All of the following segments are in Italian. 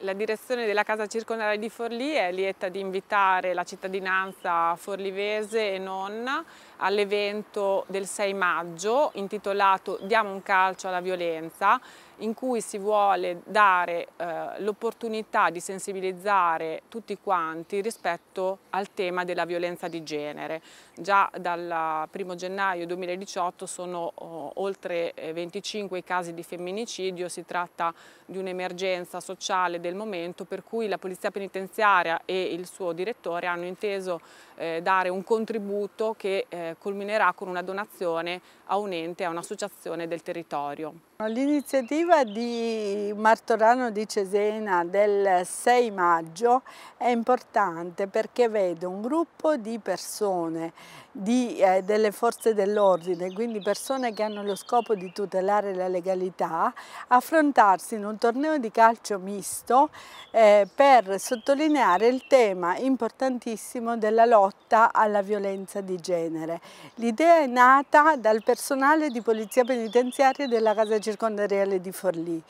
La direzione della Casa Circondariale di Forlì è lieta di invitare la cittadinanza forlivese e nonna all'evento del 6 maggio intitolato Diamo un calcio alla violenza in cui si vuole dare eh, l'opportunità di sensibilizzare tutti quanti rispetto al tema della violenza di genere. Già dal 1 gennaio 2018 sono oh, oltre 25 eh, i casi di femminicidio, si tratta di un'emergenza sociale del momento per cui la Polizia Penitenziaria e il suo direttore hanno inteso eh, dare un contributo che eh, culminerà con una donazione a un ente, a un'associazione del territorio. L'iniziativa L'iniziativa di Martorano di Cesena del 6 maggio è importante perché vede un gruppo di persone, di, eh, delle forze dell'ordine, quindi persone che hanno lo scopo di tutelare la legalità, affrontarsi in un torneo di calcio misto eh, per sottolineare il tema importantissimo della lotta alla violenza di genere. L'idea è nata dal personale di Polizia Penitenziaria della Casa Circondariale di Forlì.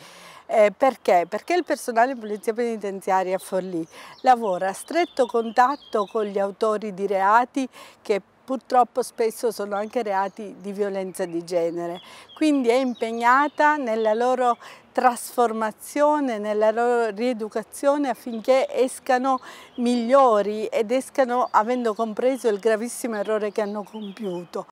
Eh, perché? Perché il personale di Polizia Penitenziaria a Forlì lavora a stretto contatto con gli autori di reati che purtroppo spesso sono anche reati di violenza di genere. Quindi è impegnata nella loro trasformazione, nella loro rieducazione affinché escano migliori ed escano avendo compreso il gravissimo errore che hanno compiuto.